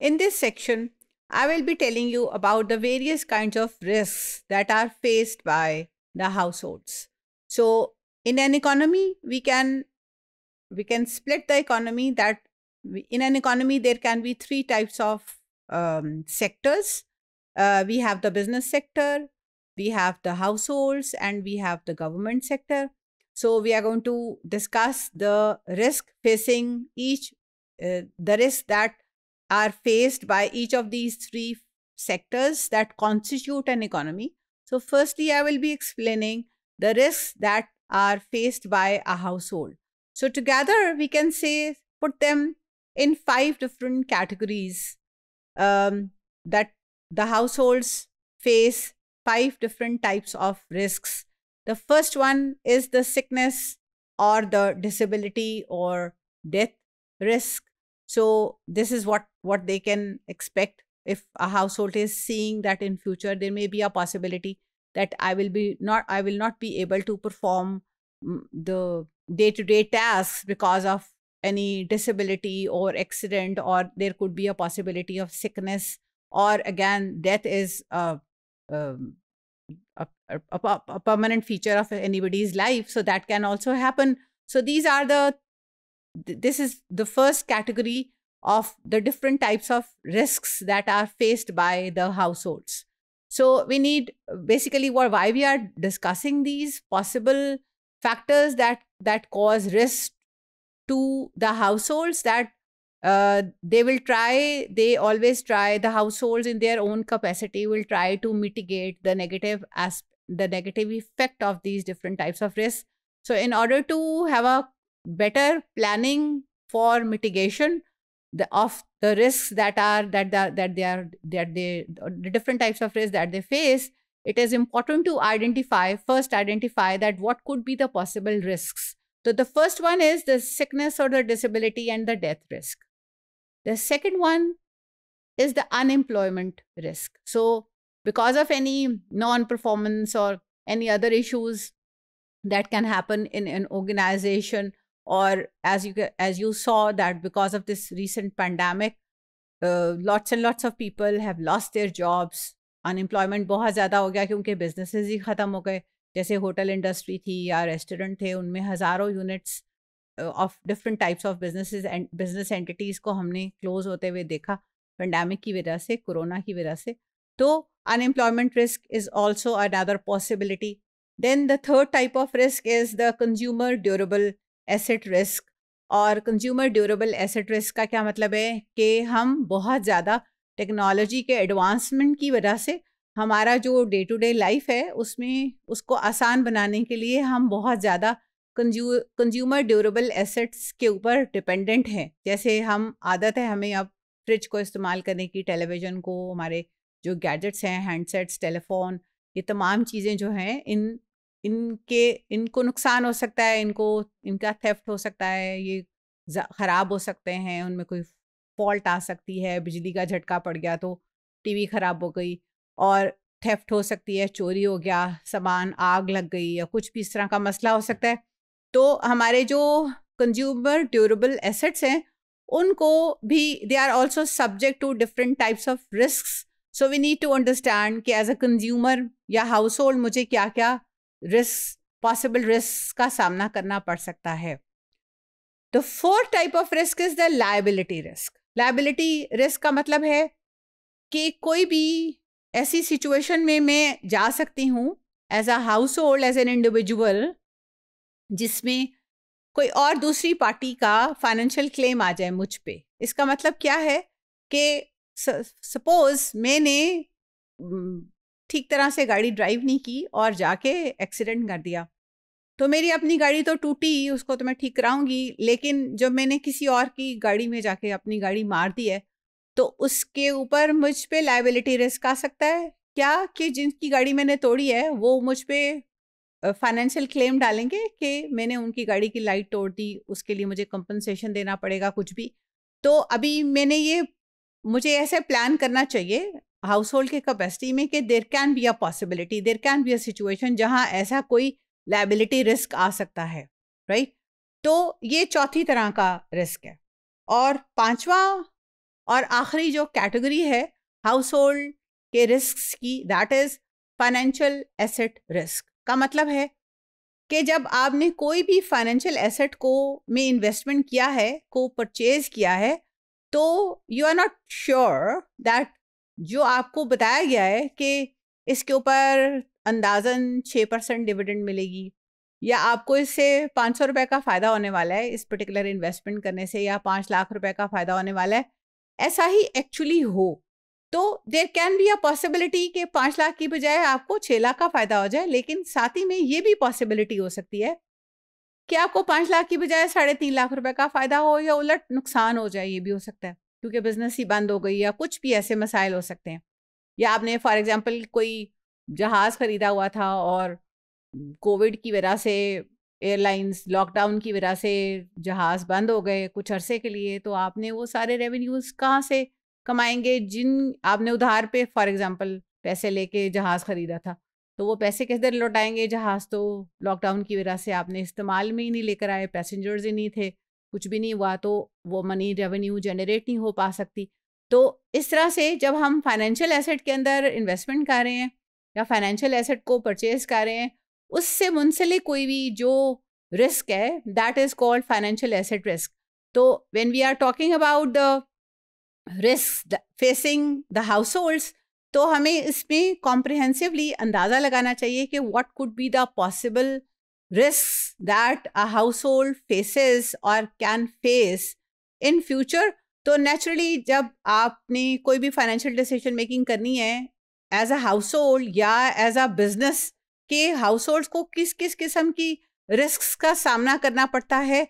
In this section, I will be telling you about the various kinds of risks that are faced by the households. So in an economy, we can we can split the economy that in an economy, there can be three types of um, sectors. Uh, we have the business sector, we have the households and we have the government sector. So we are going to discuss the risk facing each, uh, the risk that are faced by each of these three sectors that constitute an economy. So firstly, I will be explaining the risks that are faced by a household. So together we can say put them in five different categories um, that the households face five different types of risks. The first one is the sickness or the disability or death risk. So this is what what they can expect if a household is seeing that in future there may be a possibility that I will be not I will not be able to perform mm, the day to day tasks because of any disability or accident or there could be a possibility of sickness or again death is a, um, a, a, a, permanent feature of anybody's life so that can also happen so these are the this is the first category of the different types of risks that are faced by the households. So we need basically what why we are discussing these possible factors that that cause risk to the households that uh, they will try they always try the households in their own capacity will try to mitigate the negative as the negative effect of these different types of risks so in order to have a better planning for mitigation the, of the risks that are that that, that they are that they the different types of risks that they face it is important to identify first identify that what could be the possible risks so the first one is the sickness or the disability and the death risk the second one is the unemployment risk so because of any non performance or any other issues that can happen in an organization or as you as you saw that because of this recent pandemic uh, lots and lots of people have lost their jobs unemployment bahut zyada ho gaya kyunki businesses hi khatam ho gaye jaise hotel industry thi ya restaurant the unme hazaron units uh, of different types of businesses and business entities ko humne close hote hue dekha pandemic ki wajah se corona ki wajah se to unemployment risk is also another possibility then the third type of risk is the consumer durable asset risk और consumer durable asset risk का क्या मतलब है कि हम बहुत ज़्यादा technology के एडवांसमेंट की वजह से हमारा जो डे टू डे लाइफ है उसमें उसको आसान बनाने के लिए हम बहुत ज़्यादा कंज्यू कंज्यूमर ड्यूरेबल एसेट्स के ऊपर डिपेंडेंट हैं जैसे हम आदत है हमें अब फ्रिज को इस्तेमाल करने की टेलीविज़न को हमारे जो गैजेट्स हैं हैंडसेट्स टेलीफोन ये तमाम चीज़ें जो हैं इन इनके इनको नुकसान हो सकता है इनको इनका थेफ्ट हो सकता है ये ख़राब हो सकते हैं उनमें कोई फॉल्ट आ सकती है बिजली का झटका पड़ गया तो टीवी ख़राब हो गई और थेफ्ट हो सकती है चोरी हो गया सामान आग लग गई या कुछ भी इस तरह का मसला हो सकता है तो हमारे जो कंज्यूमर ड्यूरेबल एसेट्स हैं उनको भी they are also subject to different types of risk so we need to understand कि एज अ कंज्यूमर या हाउस होल्ड मुझे क्या क्या रिस्क पॉसिबल रिस्क का सामना करना पड़ सकता है तो fourth type of risk is the liability risk liability risk का मतलब है कि कोई भी ऐसी सिचुएशन में मैं जा सकती हूँ as a household as an individual जिसमें कोई और दूसरी पार्टी का फाइनेंशियल क्लेम आ जाए मुझ पर इसका मतलब क्या है कि सपोज मैंने ठीक तरह से गाड़ी ड्राइव नहीं की और जाके एक्सीडेंट कर दिया तो मेरी अपनी गाड़ी तो टूटी उसको तो मैं ठीक कराऊंगी लेकिन जब मैंने किसी और की गाड़ी में जाके अपनी गाड़ी मार दी है तो उसके ऊपर मुझ पर लाइबिलिटी रिस्क आ सकता है क्या कि जिनकी गाड़ी मैंने तोड़ी है वो मुझ पर फाइनेंशियल क्लेम डालेंगे कि मैंने उनकी गाड़ी की लाइट तोड़ दी उसके लिए मुझे कंपनसेशन देना पड़ेगा कुछ भी तो अभी मैंने ये मुझे ऐसे प्लान करना चाहिए हाउस होल्ड के कैपेसिटी में कि there can be a possibility there can be a situation जहां ऐसा कोई लाइबिलिटी रिस्क आ सकता है राइट right? तो ये चौथी तरह का रिस्क है और पांचवा और आखिरी जो कैटेगरी है हाउस होल्ड के रिस्क की that is financial asset risk का मतलब है कि जब आपने कोई भी फाइनेंशियल एसेट को में इन्वेस्टमेंट किया है को परचेज किया है तो you are not sure that जो आपको बताया गया है कि इसके ऊपर अंदाजन छः परसेंट डिविडेंड मिलेगी या आपको इससे पाँच सौ रुपये का फ़ायदा होने वाला है इस पर्टिकुलर इन्वेस्टमेंट करने से या पाँच लाख रुपए का फ़ायदा होने वाला है ऐसा ही एक्चुअली हो तो there can be a possibility कि पाँच लाख की बजाय आपको छः लाख का फ़ायदा हो जाए लेकिन साथ ही में ये भी पॉसिबिलिटी हो सकती है कि आपको पाँच लाख की बजाय साढ़े तीन लाख रुपए का फ़ायदा हो या उलट नुकसान हो जाए ये भी हो सकता है क्योंकि बिजनेस ही बंद हो गई या कुछ भी ऐसे मसाइल हो सकते हैं या आपने फॉर एग्ज़ाम्पल कोई जहाज़ ख़रीदा हुआ था और कोविड की वजह से एयरलाइंस लॉकडाउन की वजह से जहाज़ बंद हो गए कुछ अरसे के लिए तो आपने वो सारे रेवेन्यूज़ कहाँ से कमाएंगे जिन आपने उधार पे फॉर एग्ज़ाम्पल पैसे लेके जहाज़ ख़रीदा था तो वो पैसे दर लौटाएंगे जहाज़ तो लॉकडाउन की वजह से आपने इस्तेमाल में ही नहीं लेकर आए पैसेंजर्स ही नहीं थे कुछ भी नहीं हुआ तो वो मनी रेवेन्यू जनरेट नहीं हो पा सकती तो इस तरह से जब हम फाइनेंशियल एसेट के अंदर इन्वेस्टमेंट कर रहे हैं या फाइनेंशियल एसेट को परचेज कर रहे हैं उससे मुंसलिक कोई भी जो रिस्क है that is called financial asset risk तो when we are talking about the risk facing the households तो हमें इसमें कॉम्प्रिहेंसिवली अंदाज़ा लगाना चाहिए कि what could be the possible risks that a household faces or can face in future तो naturally जब आपने कोई भी फाइनेंशियल डिसीजन मेकिंग करनी है एज अ हाउस होल्ड या एज अ बिजनेस के हाउस होल्ड को किस किस किस्म की रिस्क का सामना करना पड़ता है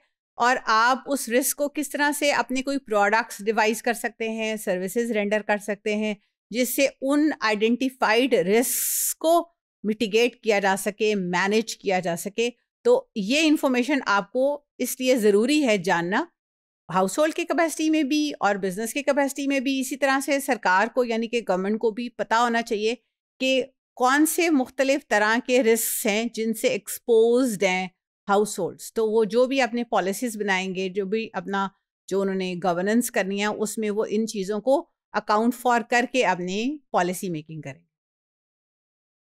और आप उस रिस्क को किस तरह से अपने कोई प्रोडक्ट्स डिवाइस कर सकते हैं सर्विसेज रेंडर कर सकते हैं जिससे उन आइडेंटिफाइड रिस्क को मिटिगेट किया जा सके मैनेज किया जा सके तो ये इन्फॉर्मेशन आपको इसलिए ज़रूरी है जानना हाउस होल्ड की कैपेसिटी में भी और बिज़नेस की कैपेसिटी में भी इसी तरह से सरकार को यानी कि गवर्नमेंट को भी पता होना चाहिए कि कौन से मुख्तलिफ़ तरह के रिस्क हैं जिनसे एक्सपोज हैं हाउस होल्ड्स तो वो जो भी अपने पॉलिसीज़ बनाएंगे जो भी अपना जो उन्होंने गवर्नेंस करनी है उसमें वो इन चीज़ों को अकाउंट फॉर करके अपनी पॉलिसी मेकिंग करें